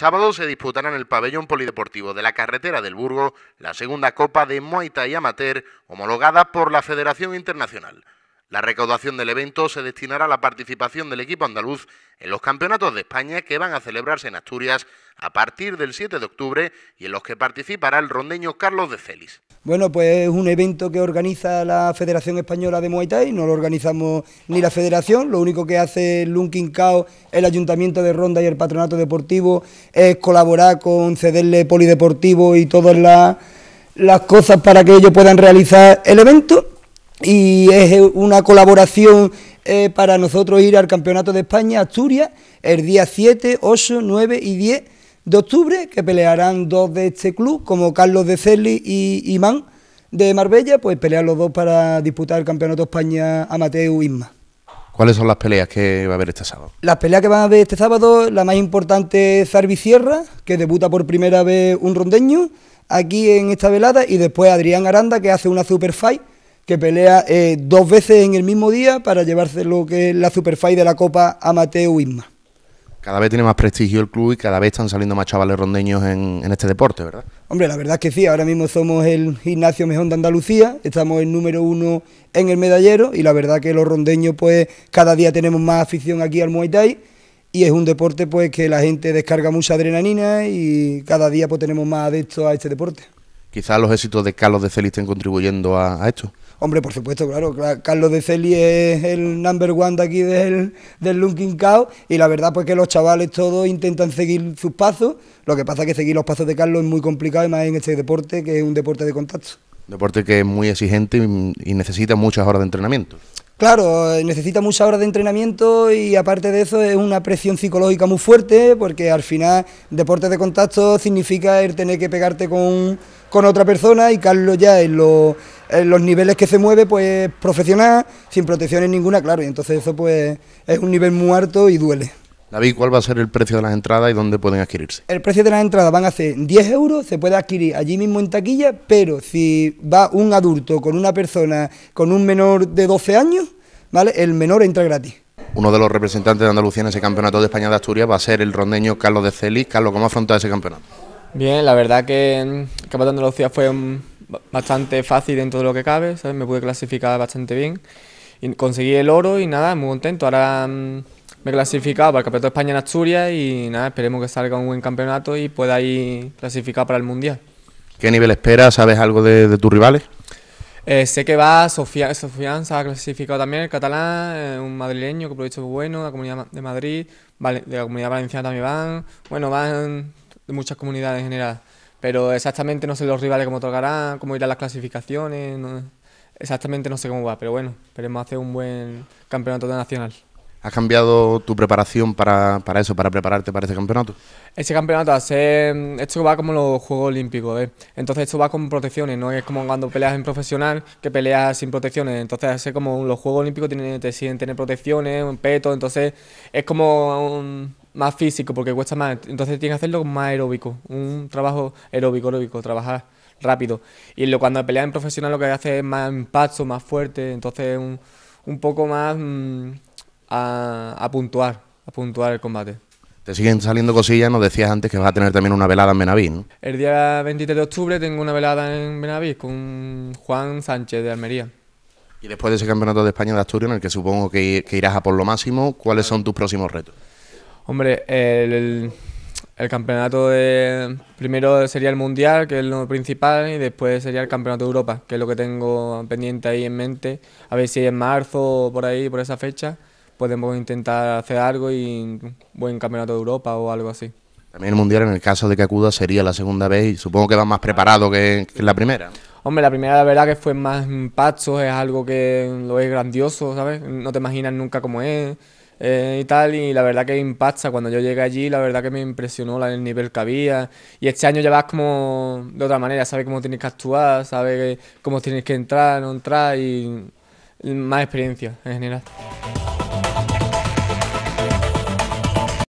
sábado se disputará en el pabellón polideportivo de la carretera del Burgo la segunda Copa de Muay Thai Amateur homologada por la Federación Internacional. La recaudación del evento se destinará a la participación del equipo andaluz en los campeonatos de España que van a celebrarse en Asturias a partir del 7 de octubre y en los que participará el rondeño Carlos de Celis. Bueno, pues es un evento que organiza la Federación Española de Muay Thai, no lo organizamos ni la Federación, lo único que hace Lunkin Cao, el Ayuntamiento de Ronda y el Patronato Deportivo es colaborar con cederle polideportivo y todas las cosas para que ellos puedan realizar el evento y es una colaboración eh, para nosotros ir al Campeonato de España Asturias el día 7, 8, 9 y 10 de octubre, que pelearán dos de este club, como Carlos de Celi y Iman de Marbella, pues pelear los dos para disputar el Campeonato de España Amateur Isma. ¿Cuáles son las peleas que va a haber este sábado? Las peleas que van a haber este sábado, la más importante es que debuta por primera vez un rondeño aquí en esta velada, y después Adrián Aranda, que hace una super fight que pelea eh, dos veces en el mismo día para llevarse lo que es la Superfight de la Copa a Isma. Cada vez tiene más prestigio el club y cada vez están saliendo más chavales rondeños en, este deporte, ¿verdad? Hombre, la verdad es que sí, ahora mismo somos el gimnasio mejor de Andalucía, estamos el número uno en el medallero y la verdad que los rondeños pues cada día tenemos más afición aquí al Muay Thai y es un deporte pues que la gente descarga mucha adrenalina y cada día pues tenemos más adeptos a este deporte. Quizás los éxitos de Carlos de Celis estén contribuyendo a esto. Hombre, por supuesto, claro, Carlos de es el number one de aquí del, del Lunkin Cow y la verdad pues que los chavales todos intentan seguir sus pasos, lo que pasa es que seguir los pasos de Carlos es muy complicado además más en este deporte que es un deporte de contacto. Deporte que es muy exigente y, necesita muchas horas de entrenamiento. Claro, eh, necesita muchas horas de entrenamiento y aparte de eso es una presión psicológica muy fuerte porque al final deporte de contacto significa el tener que pegarte con, con otra persona y Carlos ya en lo eh, los niveles que se mueve, pues profesional, sin protecciones ninguna, claro, y entonces eso pues es un nivel muy y duele. David, ¿cuál va a ser el precio de las entradas y dónde pueden adquirirse? El precio de las entradas van a ser 10 euros, se puede adquirir allí mismo en taquilla, pero si va un adulto con una persona con un menor de 12 años, ¿vale? El menor entra gratis. Uno de los representantes de Andalucía en ese campeonato de España de Asturias va a ser el rondeño Carlos de Celis. Carlos, ¿cómo ha ese campeonato? Bien, la verdad que el Campeonato de Andalucía fue un, bastante fácil dentro de lo que cabe, ¿sabes? Me pude clasificar bastante bien. Y conseguí el oro y nada, muy contento. Ahora mm, me he clasificado para el Campeonato de España en Asturias y nada, esperemos que salga un buen campeonato y pueda ir clasificar para el Mundial. ¿Qué nivel esperas? ¿Sabes algo de, tus rivales? Eh, sé que va Sofía, Sofía se ha clasificado también, el catalán, eh, un madrileño que por dicho es bueno, la comunidad de Madrid, vale, de la comunidad valenciana también van, bueno, van de muchas comunidades en general. Pero exactamente no sé los rivales cómo tocarán, cómo irán las clasificaciones, exactamente no sé cómo va, pero bueno, esperemos hacer un buen campeonato de nacional. ¿Has cambiado tu preparación para, eso, para prepararte para ese campeonato? Ese campeonato, hace esto va como los Juegos Olímpicos, ¿eh? entonces esto va con protecciones, no es como cuando peleas en profesional que peleas sin protecciones, entonces hace como los Juegos Olímpicos tienen, te siguen tener protecciones, un peto, entonces es como... Un, más físico porque cuesta más. Entonces tienes que hacerlo más aeróbico, un trabajo aeróbico, aeróbico, trabajar rápido. Y lo, cuando peleas en profesional lo que hace es más impacto, más fuerte, entonces un, un poco más mm, a, puntuar, a puntuar el combate. Te siguen saliendo cosillas, nos decías antes que vas a tener también una velada en Benavís, ¿no? El día 23 de octubre tengo una velada en Benavís con Juan Sánchez de Almería. Y después de ese campeonato de España de Asturias, en el que supongo que irás a por lo máximo, ¿cuáles son tus próximos retos? Hombre, el, campeonato de... Primero sería el Mundial, que es lo principal, y después sería el Campeonato de Europa, que es lo que tengo pendiente ahí en mente. A ver si en marzo o por ahí, por esa fecha, podemos intentar hacer algo y buen Campeonato de Europa o algo así. También el Mundial, en el caso de que acuda, sería la segunda vez y supongo que va más preparado que, la primera. Hombre, la primera la verdad que fue más impactos, es algo que lo es grandioso, ¿sabes? No te imaginas nunca cómo es, eh, y tal, y la verdad que impacta. Cuando yo llegué allí, la verdad que me impresionó el nivel que había. Y este año ya vas como de otra manera, sabes cómo tienes que actuar, sabes cómo tienes que entrar, no entrar y más experiencia en general.